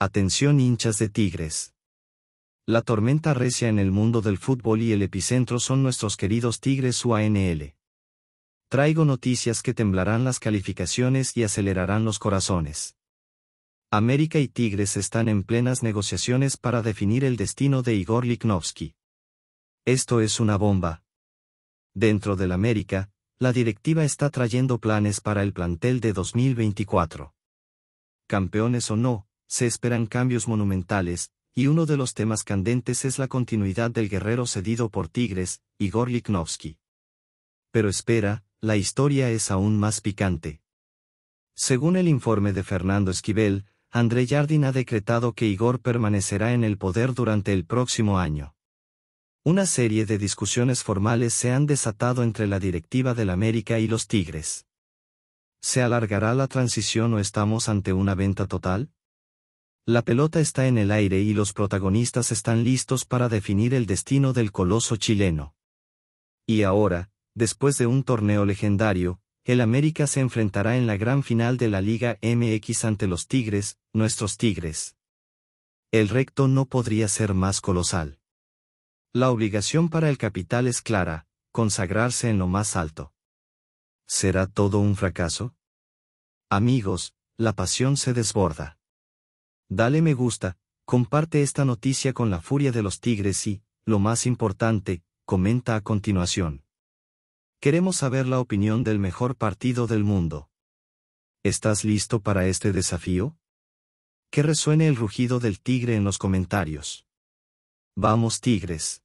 Atención hinchas de Tigres. La tormenta recia en el mundo del fútbol y el epicentro son nuestros queridos Tigres UANL. Traigo noticias que temblarán las calificaciones y acelerarán los corazones. América y Tigres están en plenas negociaciones para definir el destino de Igor Liknovsky. Esto es una bomba. Dentro del América, la directiva está trayendo planes para el plantel de 2024. Campeones o no, se esperan cambios monumentales, y uno de los temas candentes es la continuidad del guerrero cedido por Tigres, Igor Liknovsky. Pero espera, la historia es aún más picante. Según el informe de Fernando Esquivel, André Jardín ha decretado que Igor permanecerá en el poder durante el próximo año. Una serie de discusiones formales se han desatado entre la directiva del América y los Tigres. ¿Se alargará la transición o estamos ante una venta total? La pelota está en el aire y los protagonistas están listos para definir el destino del coloso chileno. Y ahora, después de un torneo legendario, el América se enfrentará en la gran final de la Liga MX ante los Tigres, nuestros Tigres. El recto no podría ser más colosal. La obligación para el capital es clara, consagrarse en lo más alto. ¿Será todo un fracaso? Amigos, la pasión se desborda. Dale me gusta, comparte esta noticia con la furia de los tigres y, lo más importante, comenta a continuación. Queremos saber la opinión del mejor partido del mundo. ¿Estás listo para este desafío? Que resuene el rugido del tigre en los comentarios. Vamos tigres.